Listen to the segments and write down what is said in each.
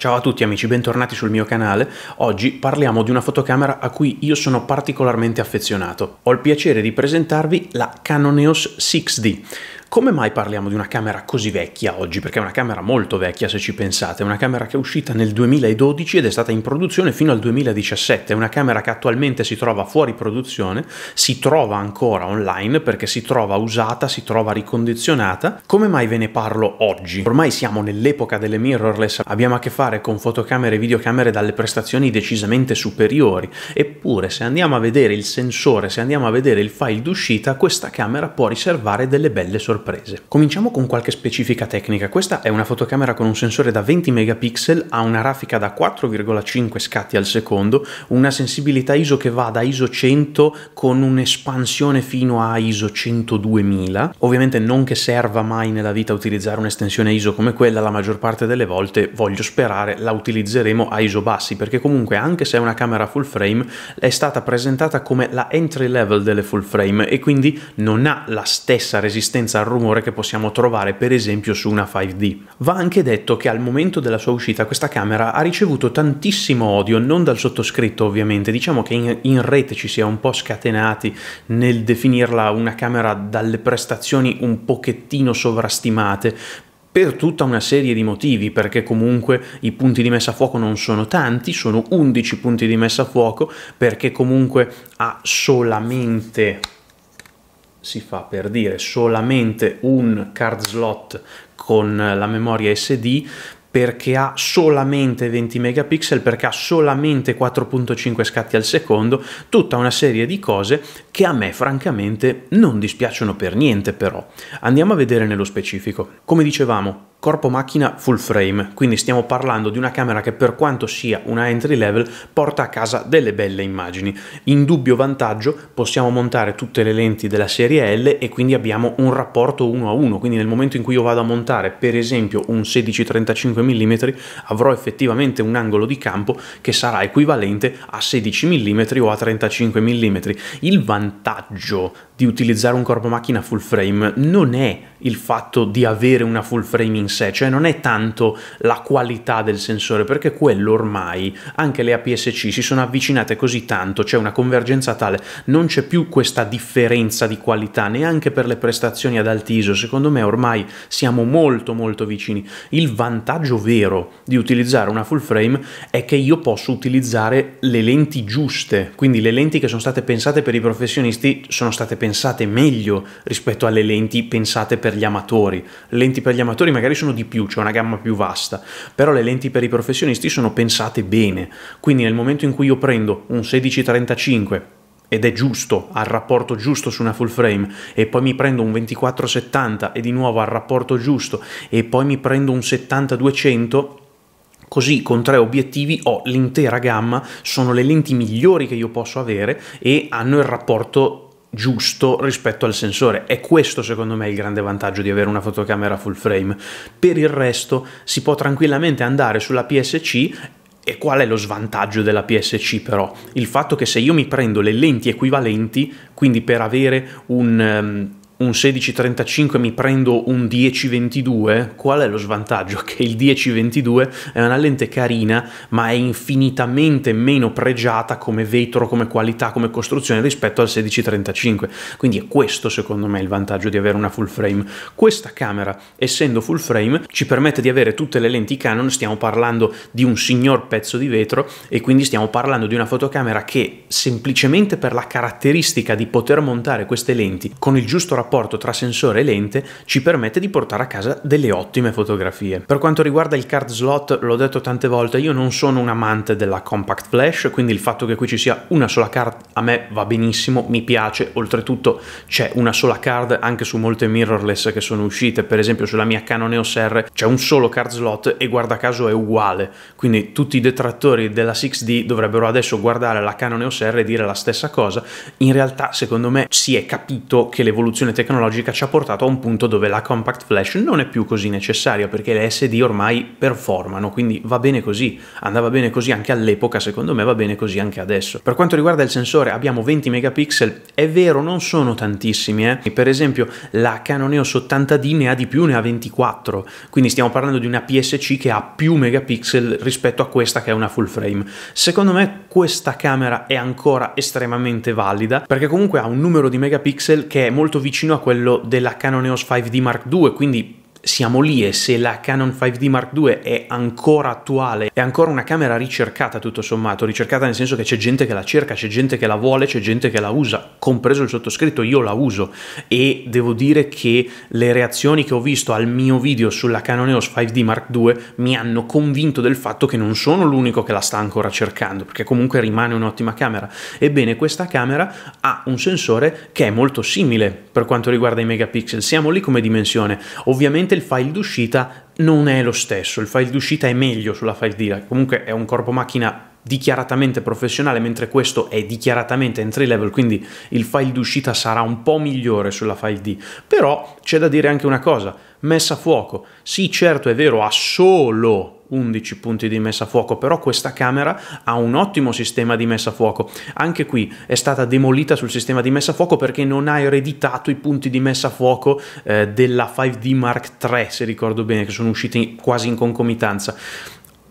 Ciao a tutti amici, bentornati sul mio canale. Oggi parliamo di una fotocamera a cui io sono particolarmente affezionato. Ho il piacere di presentarvi la Canoneos 6D. Come mai parliamo di una camera così vecchia oggi? Perché è una camera molto vecchia se ci pensate, è una camera che è uscita nel 2012 ed è stata in produzione fino al 2017, è una camera che attualmente si trova fuori produzione, si trova ancora online perché si trova usata, si trova ricondizionata. Come mai ve ne parlo oggi? Ormai siamo nell'epoca delle mirrorless, abbiamo a che fare con fotocamere e videocamere dalle prestazioni decisamente superiori, eppure se andiamo a vedere il sensore, se andiamo a vedere il file d'uscita, questa camera può riservare delle belle sorprese sorprese. Cominciamo con qualche specifica tecnica. Questa è una fotocamera con un sensore da 20 megapixel, ha una raffica da 4,5 scatti al secondo, una sensibilità ISO che va da ISO 100 con un'espansione fino a ISO 102000. Ovviamente non che serva mai nella vita utilizzare un'estensione ISO come quella, la maggior parte delle volte, voglio sperare, la utilizzeremo a ISO bassi, perché comunque anche se è una camera full frame, è stata presentata come la entry level delle full frame e quindi non ha la stessa resistenza al rumore che possiamo trovare per esempio su una 5D. Va anche detto che al momento della sua uscita questa camera ha ricevuto tantissimo odio, non dal sottoscritto ovviamente, diciamo che in, in rete ci si è un po' scatenati nel definirla una camera dalle prestazioni un pochettino sovrastimate, per tutta una serie di motivi, perché comunque i punti di messa a fuoco non sono tanti, sono 11 punti di messa a fuoco, perché comunque ha solamente si fa per dire solamente un card slot con la memoria SD perché ha solamente 20 megapixel, perché ha solamente 4.5 scatti al secondo, tutta una serie di cose che a me francamente non dispiacciono per niente però. Andiamo a vedere nello specifico. Come dicevamo, corpo macchina full frame, quindi stiamo parlando di una camera che per quanto sia una entry level porta a casa delle belle immagini. Indubbio vantaggio, possiamo montare tutte le lenti della serie L e quindi abbiamo un rapporto 1 a 1, quindi nel momento in cui io vado a montare per esempio un 16-35 mm avrò effettivamente un angolo di campo che sarà equivalente a 16 mm o a 35 mm. Il vantaggio di utilizzare un corpo macchina full frame non è il fatto di avere una full frame in sé, cioè non è tanto la qualità del sensore, perché quello ormai anche le APS-C si sono avvicinate così tanto, c'è una convergenza tale, non c'è più questa differenza di qualità neanche per le prestazioni ad altiso, secondo me ormai siamo molto molto vicini. Il vantaggio vero di utilizzare una full frame è che io posso utilizzare le lenti giuste, quindi le lenti che sono state pensate per i professionisti sono state pensate pensate meglio rispetto alle lenti pensate per gli amatori. Le lenti per gli amatori magari sono di più, c'è cioè una gamma più vasta, però le lenti per i professionisti sono pensate bene. Quindi nel momento in cui io prendo un 1635 ed è giusto, al rapporto giusto su una full frame, e poi mi prendo un 2470 e di nuovo al rapporto giusto, e poi mi prendo un 70200, così con tre obiettivi ho l'intera gamma, sono le lenti migliori che io posso avere e hanno il rapporto giusto rispetto al sensore. È questo secondo me il grande vantaggio di avere una fotocamera full frame. Per il resto si può tranquillamente andare sulla PSC e qual è lo svantaggio della PSC però? Il fatto che se io mi prendo le lenti equivalenti, quindi per avere un... Um, un 16.35 mi prendo un 10.22, qual è lo svantaggio? Che il 10.22 è una lente carina, ma è infinitamente meno pregiata come vetro, come qualità, come costruzione rispetto al 16.35. Quindi è questo secondo me il vantaggio di avere una full frame. Questa camera, essendo full frame, ci permette di avere tutte le lenti Canon, stiamo parlando di un signor pezzo di vetro e quindi stiamo parlando di una fotocamera che semplicemente per la caratteristica di poter montare queste lenti con il giusto rapporto rapporto tra sensore e lente ci permette di portare a casa delle ottime fotografie. Per quanto riguarda il card slot, l'ho detto tante volte, io non sono un amante della compact flash, quindi il fatto che qui ci sia una sola card a me va benissimo, mi piace, oltretutto c'è una sola card anche su molte mirrorless che sono uscite, per esempio sulla mia Canon EOS R c'è un solo card slot e guarda caso è uguale, quindi tutti i detrattori della 6D dovrebbero adesso guardare la Canon EOS R e dire la stessa cosa, in realtà secondo me si è capito che l'evoluzione tecnologica tecnologica ci ha portato a un punto dove la compact flash non è più così necessaria perché le SD ormai performano, quindi va bene così, andava bene così anche all'epoca, secondo me va bene così anche adesso. Per quanto riguarda il sensore abbiamo 20 megapixel, è vero non sono tantissimi, eh? per esempio la Canon EOS 80D ne ha di più, ne ha 24, quindi stiamo parlando di una PSC che ha più megapixel rispetto a questa che è una full frame. Secondo me questa camera è ancora estremamente valida perché comunque ha un numero di megapixel che è molto vicino vicino a quello della Canon EOS 5D Mark II, quindi siamo lì e se la Canon 5D Mark II è ancora attuale, è ancora una camera ricercata tutto sommato, ricercata nel senso che c'è gente che la cerca, c'è gente che la vuole, c'è gente che la usa, compreso il sottoscritto, io la uso e devo dire che le reazioni che ho visto al mio video sulla Canon EOS 5D Mark II mi hanno convinto del fatto che non sono l'unico che la sta ancora cercando, perché comunque rimane un'ottima camera. Ebbene, questa camera ha un sensore che è molto simile per quanto riguarda i megapixel, siamo lì come dimensione. Ovviamente ovviamente il file d'uscita non è lo stesso, il file d'uscita è meglio sulla file di comunque è un corpo macchina dichiaratamente professionale, mentre questo è dichiaratamente entry level, quindi il file d'uscita sarà un po' migliore sulla file D. Però c'è da dire anche una cosa, messa a fuoco. Sì, certo è vero, ha solo 11 punti di messa a fuoco, però questa camera ha un ottimo sistema di messa a fuoco. Anche qui è stata demolita sul sistema di messa a fuoco perché non ha ereditato i punti di messa a fuoco eh, della 5D Mark III, se ricordo bene, che sono usciti quasi in concomitanza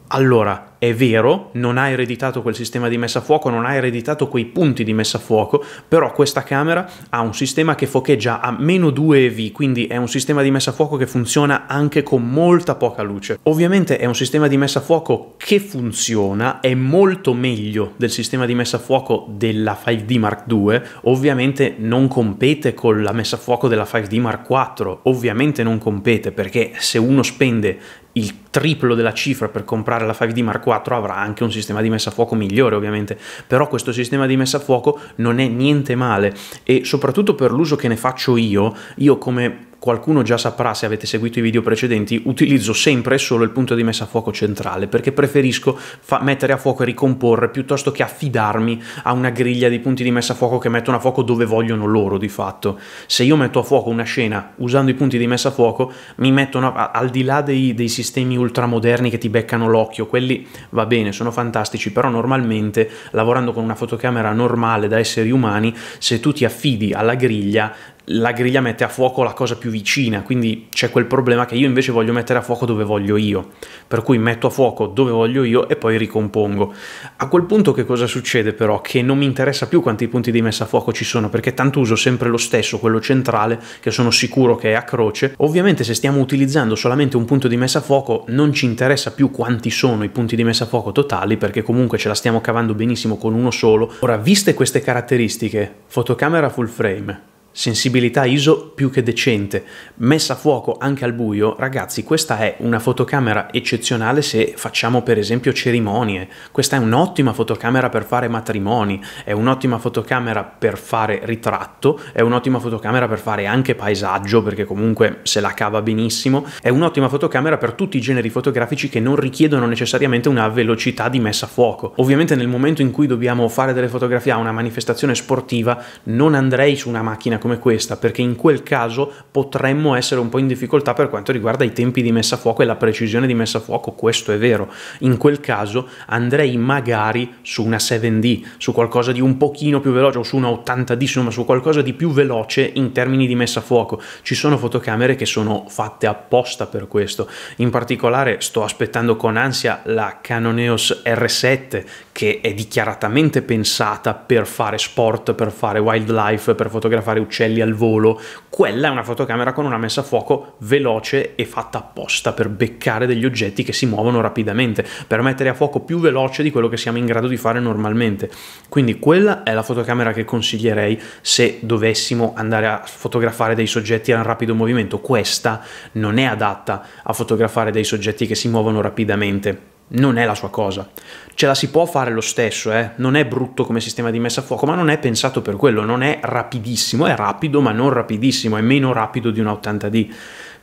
allora è vero, non ha ereditato quel sistema di messa a fuoco, non ha ereditato quei punti di messa a fuoco, però questa camera ha un sistema che focheggia a meno 2 EV, quindi è un sistema di messa a fuoco che funziona anche con molta poca luce. Ovviamente è un sistema di messa a fuoco che funziona, è molto meglio del sistema di messa a fuoco della 5D Mark II, ovviamente non compete con la messa a fuoco della 5D Mark IV, ovviamente non compete perché se uno spende il triplo della cifra per comprare la 5D Mark IV avrà anche un sistema di messa a fuoco migliore ovviamente, però questo sistema di messa a fuoco non è niente male e soprattutto per l'uso che ne faccio io, io come qualcuno già saprà se avete seguito i video precedenti, utilizzo sempre e solo il punto di messa a fuoco centrale, perché preferisco mettere a fuoco e ricomporre piuttosto che affidarmi a una griglia di punti di messa a fuoco che mettono a fuoco dove vogliono loro di fatto. Se io metto a fuoco una scena usando i punti di messa a fuoco, mi mettono a, al di là dei, dei sistemi ultramoderni che ti beccano l'occhio, quelli va bene, sono fantastici, però normalmente lavorando con una fotocamera normale da esseri umani, se tu ti affidi alla griglia la griglia mette a fuoco la cosa più vicina, quindi c'è quel problema che io invece voglio mettere a fuoco dove voglio io, per cui metto a fuoco dove voglio io e poi ricompongo. A quel punto che cosa succede però? Che non mi interessa più quanti punti di messa a fuoco ci sono, perché tanto uso sempre lo stesso, quello centrale, che sono sicuro che è a croce. Ovviamente se stiamo utilizzando solamente un punto di messa a fuoco non ci interessa più quanti sono i punti di messa a fuoco totali, perché comunque ce la stiamo cavando benissimo con uno solo. Ora, viste queste caratteristiche, fotocamera full frame, sensibilità ISO più che decente, messa a fuoco anche al buio, ragazzi questa è una fotocamera eccezionale se facciamo per esempio cerimonie, questa è un'ottima fotocamera per fare matrimoni, è un'ottima fotocamera per fare ritratto, è un'ottima fotocamera per fare anche paesaggio perché comunque se la cava benissimo, è un'ottima fotocamera per tutti i generi fotografici che non richiedono necessariamente una velocità di messa a fuoco. Ovviamente nel momento in cui dobbiamo fare delle fotografie a una manifestazione sportiva non andrei su una macchina come come questa, perché in quel caso potremmo essere un po' in difficoltà per quanto riguarda i tempi di messa a fuoco e la precisione di messa a fuoco, questo è vero. In quel caso andrei magari su una 7D, su qualcosa di un pochino più veloce o su una 80D, insomma su qualcosa di più veloce in termini di messa a fuoco. Ci sono fotocamere che sono fatte apposta per questo. In particolare sto aspettando con ansia la Canon EOS R7 che è dichiaratamente pensata per fare sport, per fare wildlife, per fotografare uccelli al volo, quella è una fotocamera con una messa a fuoco veloce e fatta apposta per beccare degli oggetti che si muovono rapidamente, per mettere a fuoco più veloce di quello che siamo in grado di fare normalmente. Quindi quella è la fotocamera che consiglierei se dovessimo andare a fotografare dei soggetti a un rapido movimento. Questa non è adatta a fotografare dei soggetti che si muovono rapidamente non è la sua cosa. Ce la si può fare lo stesso, eh? non è brutto come sistema di messa a fuoco, ma non è pensato per quello, non è rapidissimo, è rapido ma non rapidissimo, è meno rapido di un 80D.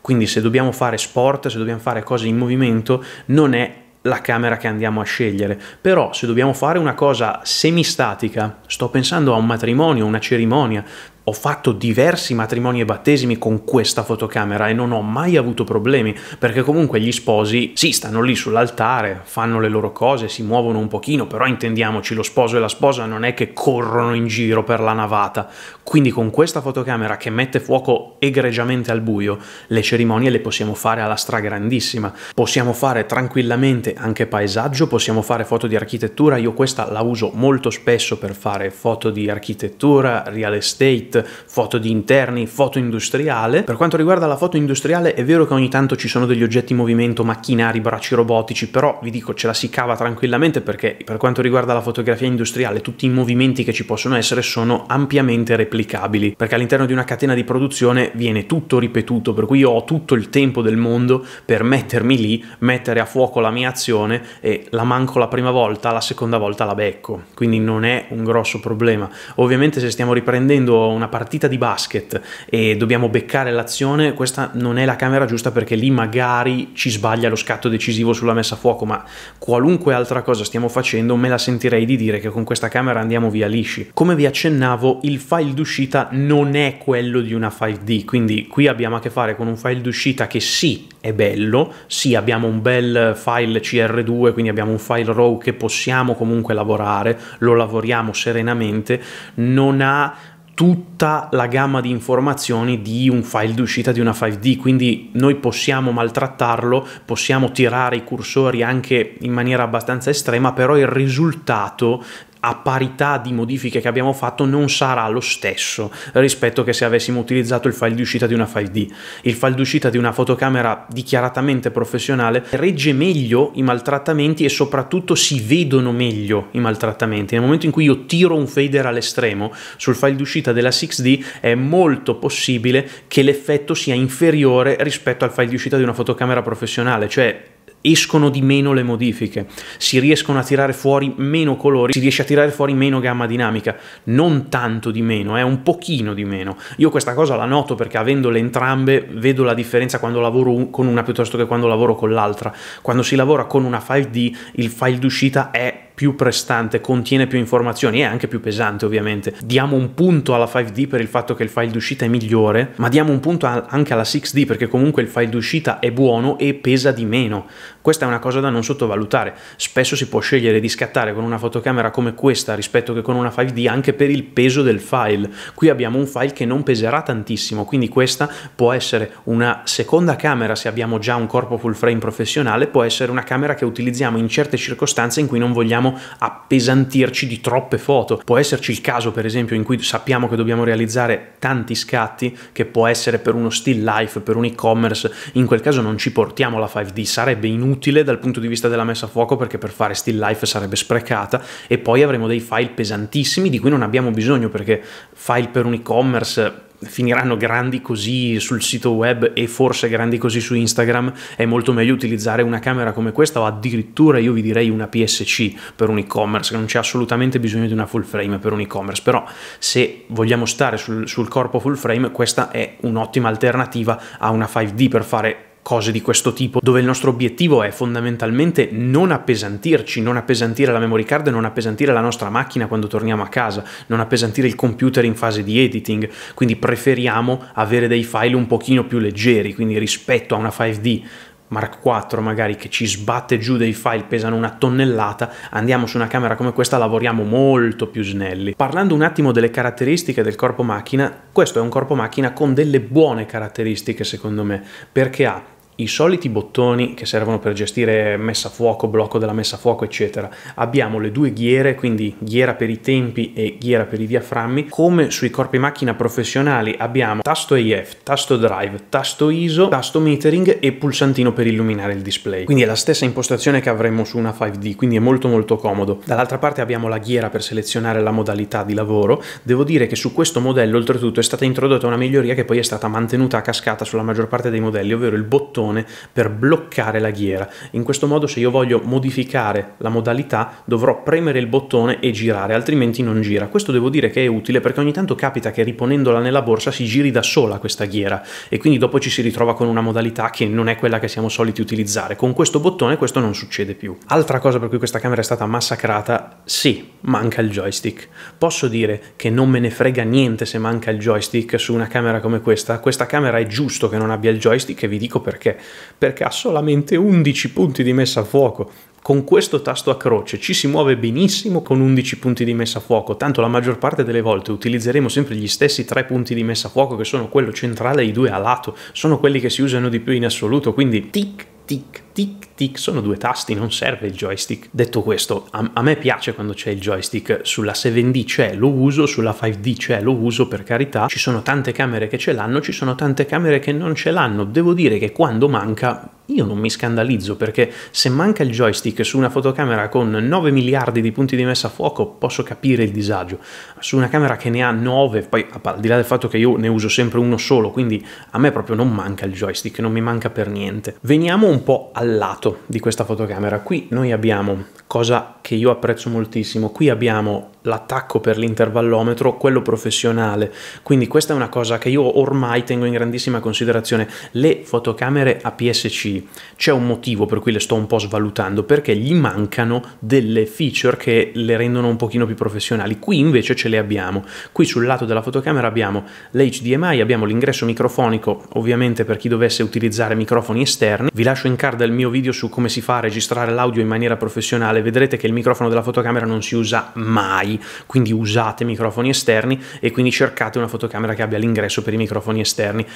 Quindi se dobbiamo fare sport, se dobbiamo fare cose in movimento, non è la camera che andiamo a scegliere. Però se dobbiamo fare una cosa semistatica, sto pensando a un matrimonio, una cerimonia, ho fatto diversi matrimoni e battesimi con questa fotocamera e non ho mai avuto problemi, perché comunque gli sposi sì, stanno lì sull'altare, fanno le loro cose, si muovono un pochino, però intendiamoci, lo sposo e la sposa non è che corrono in giro per la navata. Quindi con questa fotocamera che mette fuoco egregiamente al buio, le cerimonie le possiamo fare alla stragrandissima. Possiamo fare tranquillamente anche paesaggio, possiamo fare foto di architettura, io questa la uso molto spesso per fare foto di architettura, real estate, foto di interni, foto industriale. Per quanto riguarda la foto industriale è vero che ogni tanto ci sono degli oggetti in movimento, macchinari, bracci robotici, però vi dico ce la si cava tranquillamente perché per quanto riguarda la fotografia industriale tutti i movimenti che ci possono essere sono ampiamente replicabili, perché all'interno di una catena di produzione viene tutto ripetuto, per cui io ho tutto il tempo del mondo per mettermi lì, mettere a fuoco la mia azione e la manco la prima volta, la seconda volta la becco, quindi non è un grosso problema. Ovviamente se stiamo riprendendo una una partita di basket e dobbiamo beccare l'azione, questa non è la camera giusta perché lì magari ci sbaglia lo scatto decisivo sulla messa a fuoco, ma qualunque altra cosa stiamo facendo me la sentirei di dire che con questa camera andiamo via lisci. Come vi accennavo, il file d'uscita non è quello di una 5 D, quindi qui abbiamo a che fare con un file d'uscita che sì, è bello, sì, abbiamo un bel file CR2, quindi abbiamo un file RAW che possiamo comunque lavorare, lo lavoriamo serenamente, non ha tutta la gamma di informazioni di un file d'uscita di una 5D, quindi noi possiamo maltrattarlo, possiamo tirare i cursori anche in maniera abbastanza estrema, però il risultato a parità di modifiche che abbiamo fatto non sarà lo stesso rispetto che se avessimo utilizzato il file di uscita di una file D. Il file di uscita di una fotocamera dichiaratamente professionale regge meglio i maltrattamenti e soprattutto si vedono meglio i maltrattamenti. Nel momento in cui io tiro un fader all'estremo sul file di uscita della 6D è molto possibile che l'effetto sia inferiore rispetto al file di uscita di una fotocamera professionale, cioè escono di meno le modifiche, si riescono a tirare fuori meno colori, si riesce a tirare fuori meno gamma dinamica, non tanto di meno, è eh, un pochino di meno. Io questa cosa la noto perché avendole entrambe vedo la differenza quando lavoro con una piuttosto che quando lavoro con l'altra. Quando si lavora con una file D il file d'uscita è più prestante, contiene più informazioni, è anche più pesante ovviamente. Diamo un punto alla 5D per il fatto che il file d'uscita è migliore, ma diamo un punto anche alla 6D perché comunque il file d'uscita è buono e pesa di meno. Questa è una cosa da non sottovalutare. Spesso si può scegliere di scattare con una fotocamera come questa rispetto che con una 5D anche per il peso del file. Qui abbiamo un file che non peserà tantissimo, quindi questa può essere una seconda camera se abbiamo già un corpo full frame professionale, può essere una camera che utilizziamo in certe circostanze in cui non vogliamo vogliamo appesantirci di troppe foto. Può esserci il caso, per esempio, in cui sappiamo che dobbiamo realizzare tanti scatti, che può essere per uno still life, per un e-commerce, in quel caso non ci portiamo la 5D, sarebbe inutile dal punto di vista della messa a fuoco perché per fare still life sarebbe sprecata e poi avremo dei file pesantissimi di cui non abbiamo bisogno perché file per un e-commerce finiranno grandi così sul sito web e forse grandi così su Instagram, è molto meglio utilizzare una camera come questa o addirittura io vi direi una PSC per un e-commerce, che non c'è assolutamente bisogno di una full frame per un e-commerce, però se vogliamo stare sul, sul corpo full frame questa è un'ottima alternativa a una 5D per fare cose di questo tipo, dove il nostro obiettivo è fondamentalmente non appesantirci, non appesantire la memory card, non appesantire la nostra macchina quando torniamo a casa, non appesantire il computer in fase di editing, quindi preferiamo avere dei file un pochino più leggeri, quindi rispetto a una 5D Mark 4 magari che ci sbatte giù dei file pesano una tonnellata, andiamo su una camera come questa lavoriamo molto più snelli. Parlando un attimo delle caratteristiche del corpo macchina, questo è un corpo macchina con delle buone caratteristiche secondo me, perché ha i soliti bottoni che servono per gestire messa a fuoco, blocco della messa a fuoco, eccetera. Abbiamo le due ghiere, quindi ghiera per i tempi e ghiera per i diaframmi. Come sui corpi macchina professionali abbiamo tasto EF, tasto drive, tasto ISO, tasto metering e pulsantino per illuminare il display. Quindi è la stessa impostazione che avremmo su una 5D, quindi è molto molto comodo. Dall'altra parte abbiamo la ghiera per selezionare la modalità di lavoro. Devo dire che su questo modello oltretutto è stata introdotta una miglioria che poi è stata mantenuta a cascata sulla maggior parte dei modelli, ovvero il bottone bottone per bloccare la ghiera. In questo modo se io voglio modificare la modalità dovrò premere il bottone e girare, altrimenti non gira. Questo devo dire che è utile perché ogni tanto capita che riponendola nella borsa si giri da sola questa ghiera e quindi dopo ci si ritrova con una modalità che non è quella che siamo soliti utilizzare. Con questo bottone questo non succede più. Altra cosa per cui questa camera è stata massacrata, sì, manca il joystick. Posso dire che non me ne frega niente se manca il joystick su una camera come questa? Questa camera è giusto che non abbia il joystick e vi dico perché perché? ha solamente 11 punti di messa a fuoco. Con questo tasto a croce ci si muove benissimo con 11 punti di messa a fuoco, tanto la maggior parte delle volte utilizzeremo sempre gli stessi 3 punti di messa a fuoco che sono quello centrale e i due a lato, sono quelli che si usano di più in assoluto, quindi tic tic tic tic sono due tasti, non serve il joystick. Detto questo, a, a me piace quando c'è il joystick, sulla 7D c'è, lo uso, sulla 5D c'è, lo uso per carità, ci sono tante camere che ce l'hanno, ci sono tante camere che non ce l'hanno, devo dire che quando manca io non mi scandalizzo perché se manca il joystick su una fotocamera con 9 miliardi di punti di messa a fuoco posso capire il disagio, su una camera che ne ha 9, poi al di là del fatto che io ne uso sempre uno solo, quindi a me proprio non manca il joystick, non mi manca per niente. Veniamo un po' al al lato di questa fotocamera. Qui noi abbiamo, cosa che io apprezzo moltissimo, qui abbiamo l'attacco per l'intervallometro, quello professionale. Quindi questa è una cosa che io ormai tengo in grandissima considerazione. Le fotocamere APS-C c'è un motivo per cui le sto un po' svalutando, perché gli mancano delle feature che le rendono un pochino più professionali. Qui invece ce le abbiamo. Qui sul lato della fotocamera abbiamo l'HDMI, abbiamo l'ingresso microfonico, ovviamente per chi dovesse utilizzare microfoni esterni. Vi lascio in card il mio video su come si fa a registrare l'audio in maniera professionale vedrete che il microfono della fotocamera non si usa mai, quindi usate microfoni esterni e quindi cercate una fotocamera che abbia l'ingresso per i microfoni esterni.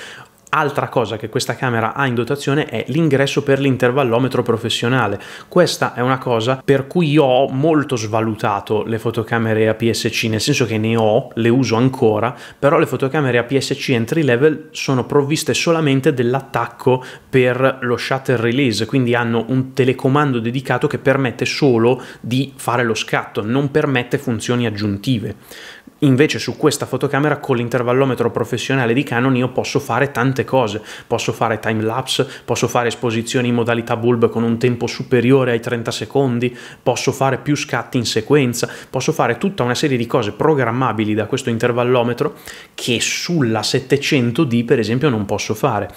Altra cosa che questa camera ha in dotazione è l'ingresso per l'intervallometro professionale. Questa è una cosa per cui io ho molto svalutato le fotocamere APS-C, nel senso che ne ho, le uso ancora, però le fotocamere APS-C entry level sono provviste solamente dell'attacco per lo shutter release, quindi hanno un telecomando dedicato che permette solo di fare lo scatto, non permette funzioni aggiuntive. Invece su questa fotocamera con l'intervallometro professionale di Canon io posso fare tante cose, posso fare time lapse, posso fare esposizioni in modalità bulb con un tempo superiore ai 30 secondi, posso fare più scatti in sequenza, posso fare tutta una serie di cose programmabili da questo intervallometro che sulla 700D per esempio non posso fare.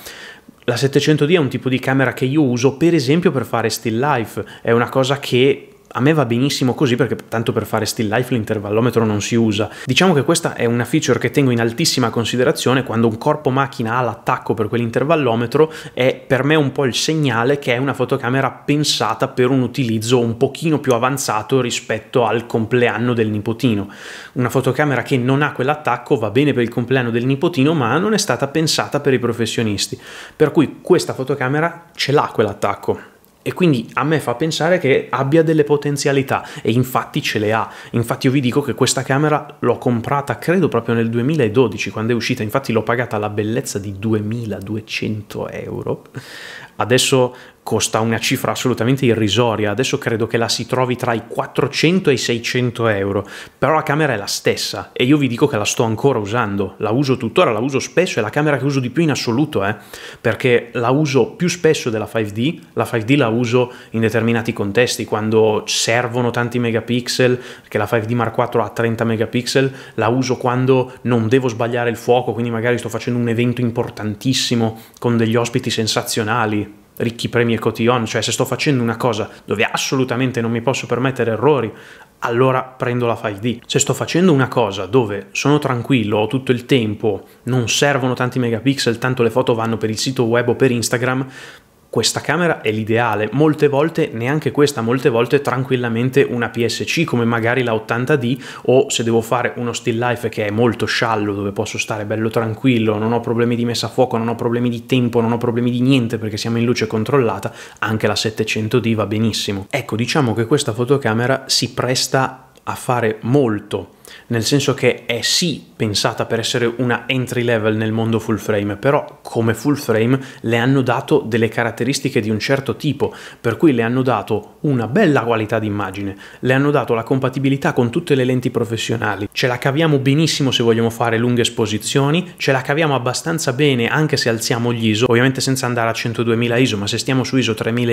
La 700D è un tipo di camera che io uso per esempio per fare still life, è una cosa che a me va benissimo così perché tanto per fare still life l'intervallometro non si usa. Diciamo che questa è una feature che tengo in altissima considerazione quando un corpo macchina ha l'attacco per quell'intervallometro è per me un po' il segnale che è una fotocamera pensata per un utilizzo un pochino più avanzato rispetto al compleanno del nipotino. Una fotocamera che non ha quell'attacco va bene per il compleanno del nipotino ma non è stata pensata per i professionisti. Per cui questa fotocamera ce l'ha quell'attacco e quindi a me fa pensare che abbia delle potenzialità e infatti ce le ha. Infatti io vi dico che questa camera l'ho comprata credo proprio nel 2012 quando è uscita, infatti l'ho pagata alla bellezza di 2200 euro. Adesso costa una cifra assolutamente irrisoria, adesso credo che la si trovi tra i 400 e i 600 euro, però la camera è la stessa e io vi dico che la sto ancora usando, la uso tuttora, la uso spesso, è la camera che uso di più in assoluto, eh? perché la uso più spesso della 5D, la 5D la uso in determinati contesti, quando servono tanti megapixel, perché la 5D Mark IV ha 30 megapixel, la uso quando non devo sbagliare il fuoco, quindi magari sto facendo un evento importantissimo con degli ospiti sensazionali, ricchi premi e cotillon, cioè se sto facendo una cosa dove assolutamente non mi posso permettere errori, allora prendo la 5D. Se sto facendo una cosa dove sono tranquillo, ho tutto il tempo, non servono tanti megapixel, tanto le foto vanno per il sito web o per Instagram, questa camera è l'ideale, molte volte neanche questa, molte volte tranquillamente una PSC come magari la 80D o se devo fare uno still life che è molto sciallo dove posso stare bello tranquillo, non ho problemi di messa a fuoco, non ho problemi di tempo, non ho problemi di niente perché siamo in luce controllata, anche la 700D va benissimo. Ecco, diciamo che questa fotocamera si presta a fare molto nel senso che è sì pensata per essere una entry level nel mondo full frame, però come full frame le hanno dato delle caratteristiche di un certo tipo, per cui le hanno dato una bella qualità di immagine, le hanno dato la compatibilità con tutte le lenti professionali, ce la caviamo benissimo se vogliamo fare lunghe esposizioni, ce la caviamo abbastanza bene anche se alziamo gli ISO, ovviamente senza andare a 102.000 ISO, ma se stiamo su ISO 3200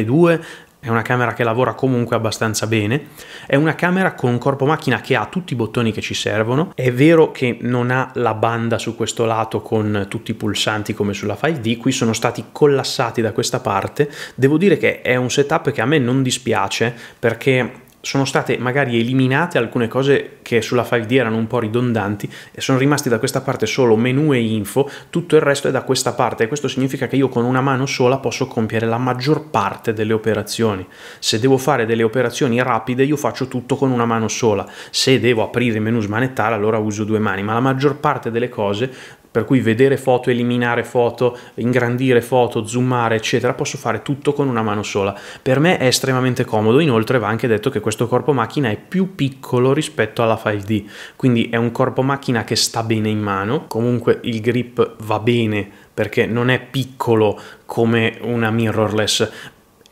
è una camera che lavora comunque abbastanza bene, è una camera con un corpo macchina che ha tutti i bottoni che ci ci servono. È vero che non ha la banda su questo lato con tutti i pulsanti come sulla 5D, qui sono stati collassati da questa parte. Devo dire che è un setup che a me non dispiace perché sono state magari eliminate alcune cose che sulla 5D erano un po' ridondanti e sono rimasti da questa parte solo menu e info, tutto il resto è da questa parte e questo significa che io con una mano sola posso compiere la maggior parte delle operazioni. Se devo fare delle operazioni rapide io faccio tutto con una mano sola, se devo aprire il menu smanettare allora uso due mani, ma la maggior parte delle cose per cui vedere foto, eliminare foto, ingrandire foto, zoomare, eccetera, posso fare tutto con una mano sola. Per me è estremamente comodo, inoltre va anche detto che questo corpo macchina è più piccolo rispetto alla 5D, quindi è un corpo macchina che sta bene in mano, comunque il grip va bene perché non è piccolo come una mirrorless,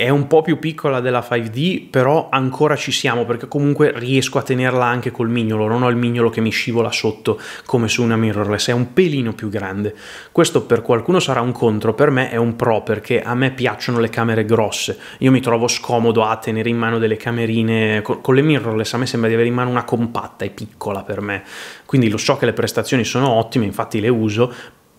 è un po' più piccola della 5D, però ancora ci siamo perché comunque riesco a tenerla anche col mignolo, non ho il mignolo che mi scivola sotto come su una mirrorless, è un pelino più grande. Questo per qualcuno sarà un contro, per me è un pro perché a me piacciono le camere grosse. Io mi trovo scomodo a tenere in mano delle camerine con le mirrorless, a me sembra di avere in mano una compatta, e piccola per me. Quindi lo so che le prestazioni sono ottime, infatti le uso,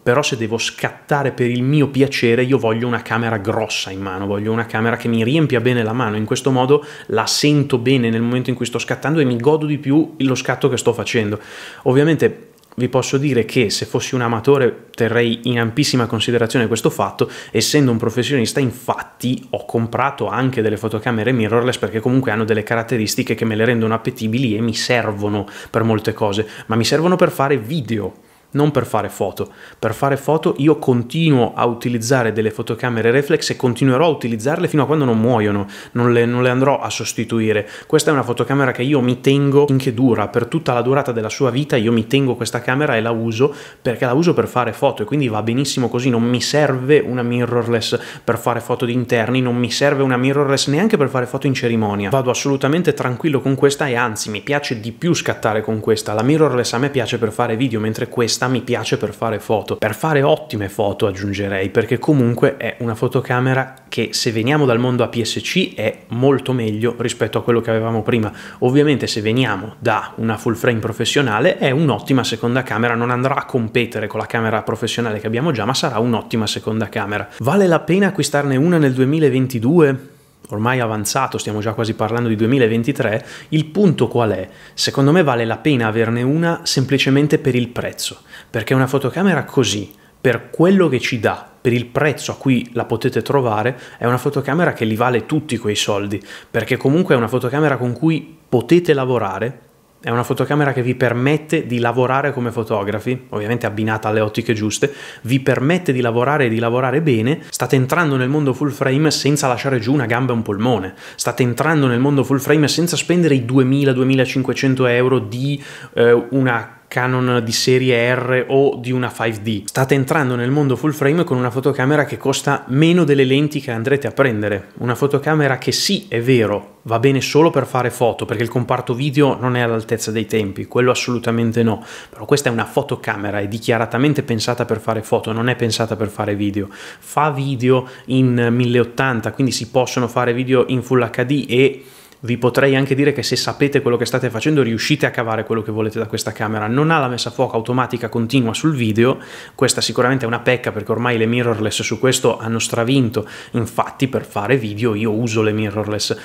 però se devo scattare per il mio piacere io voglio una camera grossa in mano, voglio una camera che mi riempia bene la mano, in questo modo la sento bene nel momento in cui sto scattando e mi godo di più lo scatto che sto facendo. Ovviamente vi posso dire che se fossi un amatore terrei in ampissima considerazione questo fatto, essendo un professionista infatti ho comprato anche delle fotocamere mirrorless perché comunque hanno delle caratteristiche che me le rendono appetibili e mi servono per molte cose, ma mi servono per fare video non per fare foto. Per fare foto io continuo a utilizzare delle fotocamere reflex e continuerò a utilizzarle fino a quando non muoiono, non le, non le, andrò a sostituire. Questa è una fotocamera che io mi tengo finché dura, per tutta la durata della sua vita io mi tengo questa camera e la uso perché la uso per fare foto e quindi va benissimo così, non mi serve una mirrorless per fare foto di interni, non mi serve una mirrorless neanche per fare foto in cerimonia. Vado assolutamente tranquillo con questa e anzi mi piace di più scattare con questa. La mirrorless a me piace per fare video, mentre questa sta mi piace per fare foto, per fare ottime foto aggiungerei, perché comunque è una fotocamera che se veniamo dal mondo APS-C è molto meglio rispetto a quello che avevamo prima. Ovviamente se veniamo da una full frame professionale è un'ottima seconda camera, non andrà a competere con la camera professionale che abbiamo già, ma sarà un'ottima seconda camera. Vale la pena acquistarne una nel 2022? ormai avanzato, stiamo già quasi parlando di 2023, il punto qual è? Secondo me vale la pena averne una semplicemente per il prezzo, perché una fotocamera così, per quello che ci dà, per il prezzo a cui la potete trovare, è una fotocamera che li vale tutti quei soldi, perché comunque è una fotocamera con cui potete lavorare, è una fotocamera che vi permette di lavorare come fotografi, ovviamente abbinata alle ottiche giuste, vi permette di lavorare e di lavorare bene, state entrando nel mondo full frame senza lasciare giù una gamba e un polmone, state entrando nel mondo full frame senza spendere i 2000-2500 euro di eh, una Canon di serie R o di una 5D. State entrando nel mondo full frame con una fotocamera che costa meno delle lenti che andrete a prendere. Una fotocamera che sì, è vero, va bene solo per fare foto, perché il comparto video non è all'altezza dei tempi, quello assolutamente no, però questa è una fotocamera, è dichiaratamente pensata per fare foto, non è pensata per fare video. Fa video in 1080, quindi si possono fare video in Full HD e vi potrei anche dire che se sapete quello che state facendo riuscite a cavare quello che volete da questa camera. Non ha la messa a fuoco automatica continua sul video, questa sicuramente è una pecca perché ormai le mirrorless su questo hanno stravinto, infatti per fare video io uso le mirrorless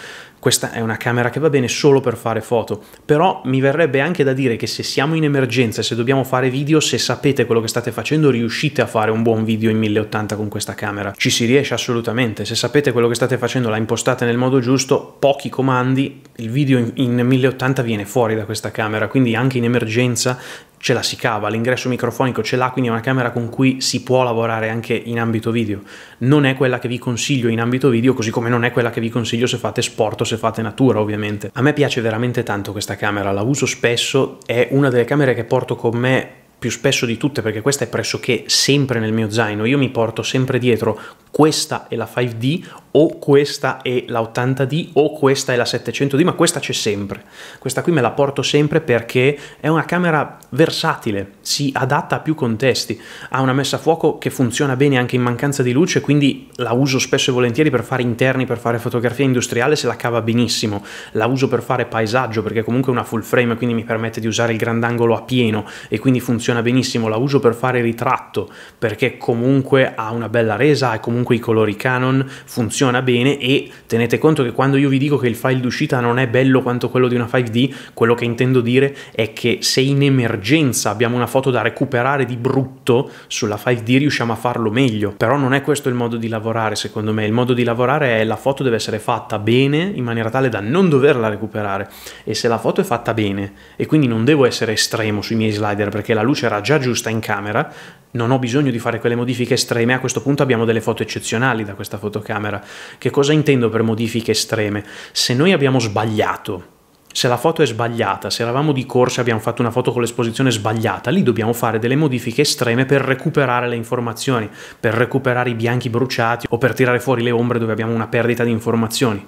questa è una camera che va bene solo per fare foto, però mi verrebbe anche da dire che se siamo in emergenza e se dobbiamo fare video, se sapete quello che state facendo, riuscite a fare un buon video in 1080 con questa camera. Ci si riesce assolutamente, se sapete quello che state facendo, la impostate nel modo giusto, pochi comandi, il video in, in 1080 viene fuori da questa camera, quindi anche in emergenza ce la si cava, l'ingresso microfonico ce l'ha, quindi è una camera con cui si può lavorare anche in ambito video. Non è quella che vi consiglio in ambito video, così come non è quella che vi consiglio se fate sport o se fate natura, ovviamente. A me piace veramente tanto questa camera, la uso spesso, è una delle camere che porto con me più spesso di tutte perché questa è pressoché sempre nel mio zaino, io mi porto sempre dietro questa e la 5D o questa è la 80D o questa è la 700D, ma questa c'è sempre. Questa qui me la porto sempre perché è una camera versatile, si adatta a più contesti, ha una messa a fuoco che funziona bene anche in mancanza di luce, quindi la uso spesso e volentieri per fare interni, per fare fotografia industriale, se la cava benissimo. La uso per fare paesaggio perché comunque è una full frame, quindi mi permette di usare il grandangolo a pieno e quindi funziona benissimo. La uso per fare ritratto perché comunque ha una bella resa e comunque i colori Canon funzionano funziona bene e tenete conto che quando io vi dico che il file d'uscita non è bello quanto quello di una 5D, quello che intendo dire è che se in emergenza abbiamo una foto da recuperare di brutto sulla 5D riusciamo a farlo meglio, però non è questo il modo di lavorare secondo me, il modo di lavorare è la foto deve essere fatta bene in maniera tale da non doverla recuperare e se la foto è fatta bene e quindi non devo essere estremo sui miei slider perché la luce era già giusta in camera, non ho bisogno di fare quelle modifiche estreme, a questo punto abbiamo delle foto eccezionali da questa fotocamera. Che cosa intendo per modifiche estreme? Se noi abbiamo sbagliato, se la foto è sbagliata, se eravamo di corsa e abbiamo fatto una foto con l'esposizione sbagliata, lì dobbiamo fare delle modifiche estreme per recuperare le informazioni, per recuperare i bianchi bruciati o per tirare fuori le ombre dove abbiamo una perdita di informazioni.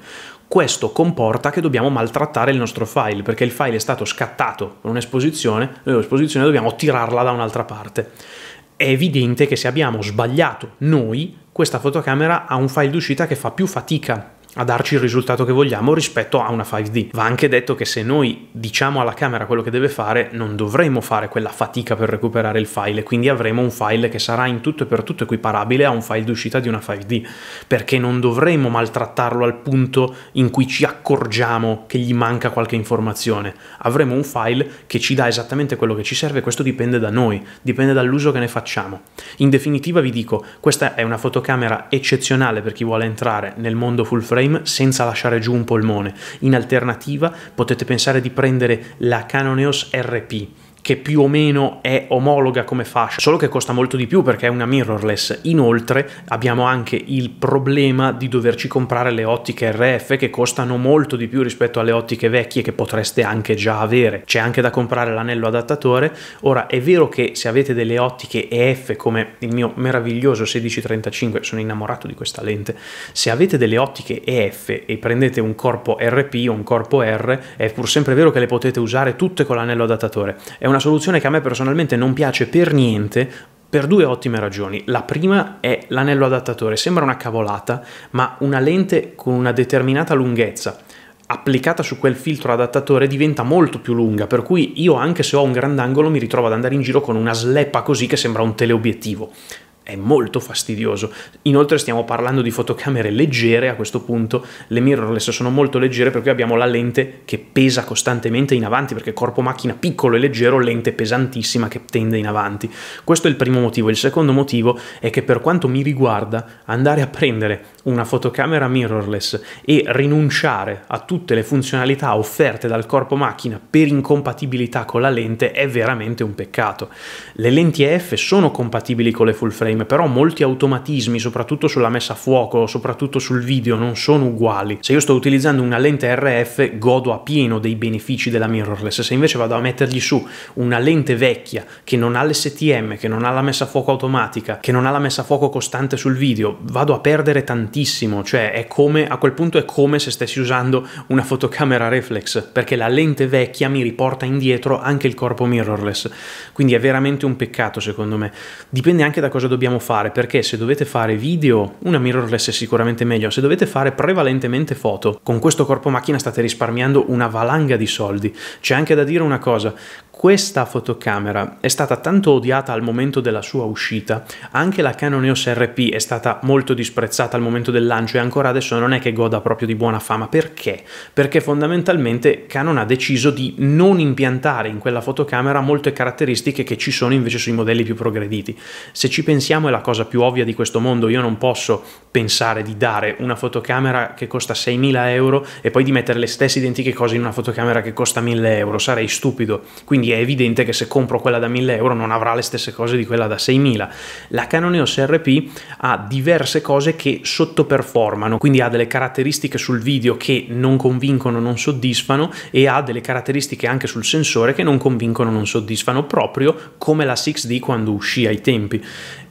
Questo comporta che dobbiamo maltrattare il nostro file, perché il file è stato scattato con un'esposizione, noi l'esposizione dobbiamo tirarla da un'altra parte è evidente che se abbiamo sbagliato noi, questa fotocamera ha un file d'uscita che fa più fatica a darci il risultato che vogliamo rispetto a una 5D. Va anche detto che se noi diciamo alla camera quello che deve fare, non dovremo fare quella fatica per recuperare il file, quindi avremo un file che sarà in tutto e per tutto equiparabile a un file d'uscita di una 5D, perché non dovremo maltrattarlo al punto in cui ci accorgiamo che gli manca qualche informazione. Avremo un file che ci dà esattamente quello che ci serve, questo dipende da noi, dipende dall'uso che ne facciamo. In definitiva vi dico, questa è una fotocamera eccezionale per chi vuole entrare nel mondo full frame frame senza lasciare giù un polmone. In alternativa potete pensare di prendere la Canoneos RP che più o meno è omologa come fascia, solo che costa molto di più perché è una mirrorless. Inoltre abbiamo anche il problema di doverci comprare le ottiche RF che costano molto di più rispetto alle ottiche vecchie che potreste anche già avere. C'è anche da comprare l'anello adattatore. Ora è vero che se avete delle ottiche EF come il mio meraviglioso 1635, sono innamorato di questa lente, se avete delle ottiche EF e prendete un corpo RP o un corpo R, è pur sempre vero che le potete usare tutte con l'anello adattatore. È una una soluzione che a me personalmente non piace per niente, per due ottime ragioni. La prima è l'anello adattatore, sembra una cavolata, ma una lente con una determinata lunghezza applicata su quel filtro adattatore diventa molto più lunga, per cui io anche se ho un grandangolo mi ritrovo ad andare in giro con una sleppa così che sembra un teleobiettivo è molto fastidioso. Inoltre stiamo parlando di fotocamere leggere a questo punto, le mirrorless sono molto leggere per cui abbiamo la lente che pesa costantemente in avanti perché corpo macchina piccolo e leggero, lente pesantissima che tende in avanti. Questo è il primo motivo. Il secondo motivo è che per quanto mi riguarda andare a prendere una fotocamera mirrorless e rinunciare a tutte le funzionalità offerte dal corpo macchina per incompatibilità con la lente è veramente un peccato. Le lenti EF sono compatibili con le full frame frame, però molti automatismi, soprattutto sulla messa a fuoco, soprattutto sul video, non sono uguali. Se io sto utilizzando una lente RF godo a pieno dei benefici della mirrorless, se invece vado a mettergli su una lente vecchia che non ha l'STM, che non ha la messa a fuoco automatica, che non ha la messa a fuoco costante sul video, vado a perdere tantissimo, cioè è come, a quel punto è come se stessi usando una fotocamera reflex, perché la lente vecchia mi riporta indietro anche il corpo mirrorless, quindi è veramente un peccato secondo me. Dipende anche da cosa dobbiamo dobbiamo fare, perché se dovete fare video, una mirrorless è sicuramente meglio, se dovete fare prevalentemente foto, con questo corpo macchina state risparmiando una valanga di soldi. C'è anche da dire una cosa, questa fotocamera è stata tanto odiata al momento della sua uscita, anche la Canon EOS RP è stata molto disprezzata al momento del lancio e ancora adesso non è che goda proprio di buona fama. Perché? Perché fondamentalmente Canon ha deciso di non impiantare in quella fotocamera molte caratteristiche che ci sono invece sui modelli più progrediti. Se ci pensiamo è la cosa più ovvia di questo mondo, io non posso pensare di dare una fotocamera che costa 6.000 euro e poi di mettere le stesse identiche cose in una fotocamera che costa 1.000 euro, sarei stupido. Quindi quindi è evidente che se compro quella da 1000 euro non avrà le stesse cose di quella da 6000. La Canon EOS RP ha diverse cose che sottoperformano, quindi ha delle caratteristiche sul video che non convincono, non soddisfano e ha delle caratteristiche anche sul sensore che non convincono, non soddisfano, proprio come la 6D quando uscì ai tempi.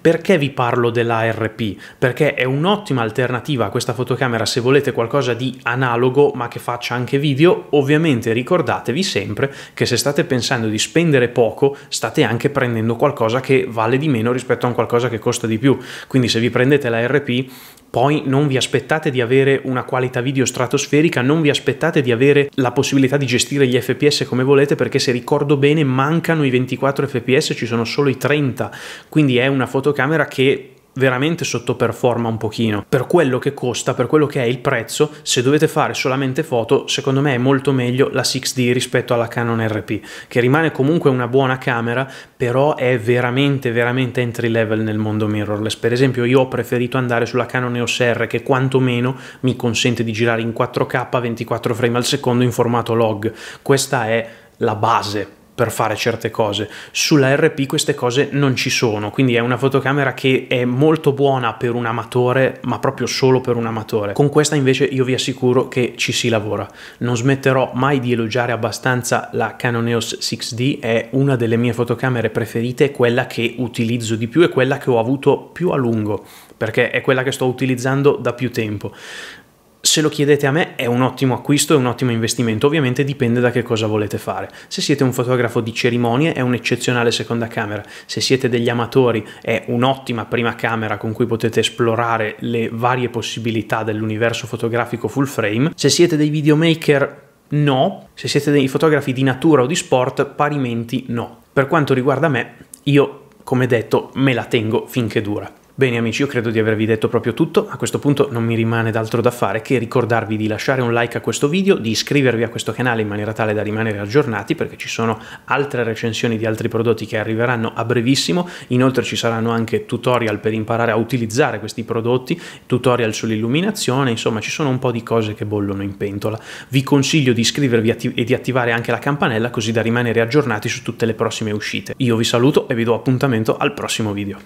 Perché vi parlo dell'ARP? Perché è un'ottima alternativa a questa fotocamera se volete qualcosa di analogo ma che faccia anche video. Ovviamente ricordatevi sempre che se state pensando di spendere poco state anche prendendo qualcosa che vale di meno rispetto a un qualcosa che costa di più. Quindi se vi prendete l'ARP poi non vi aspettate di avere una qualità video stratosferica, non vi aspettate di avere la possibilità di gestire gli FPS come volete perché se ricordo bene mancano i 24 fps, ci sono solo i 30, quindi è una fotocamera che veramente sottoperforma un pochino. Per quello che costa, per quello che è il prezzo, se dovete fare solamente foto, secondo me è molto meglio la 6D rispetto alla Canon RP, che rimane comunque una buona camera, però è veramente, veramente entry level nel mondo mirrorless. Per esempio io ho preferito andare sulla Canon EOS R, che quantomeno mi consente di girare in 4K 24 frame al secondo in formato log. Questa è la base per fare certe cose. Sulla RP queste cose non ci sono, quindi è una fotocamera che è molto buona per un amatore, ma proprio solo per un amatore. Con questa invece io vi assicuro che ci si lavora. Non smetterò mai di elogiare abbastanza la Canon EOS 6D, è una delle mie fotocamere preferite, quella che utilizzo di più e quella che ho avuto più a lungo, perché è quella che sto utilizzando da più tempo se lo chiedete a me è un ottimo acquisto, è un ottimo investimento, ovviamente dipende da che cosa volete fare. Se siete un fotografo di cerimonie è un'eccezionale seconda camera, se siete degli amatori è un'ottima prima camera con cui potete esplorare le varie possibilità dell'universo fotografico full frame, se siete dei videomaker no, se siete dei fotografi di natura o di sport parimenti no. Per quanto riguarda me, io come detto me la tengo finché dura. Bene amici, io credo di avervi detto proprio tutto, a questo punto non mi rimane d'altro da fare che ricordarvi di lasciare un like a questo video, di iscrivervi a questo canale in maniera tale da rimanere aggiornati perché ci sono altre recensioni di altri prodotti che arriveranno a brevissimo, inoltre ci saranno anche tutorial per imparare a utilizzare questi prodotti, tutorial sull'illuminazione, insomma ci sono un po' di cose che bollono in pentola. Vi consiglio di iscrivervi e di attivare anche la campanella così da rimanere aggiornati su tutte le prossime uscite. Io vi saluto e vi do appuntamento al prossimo video.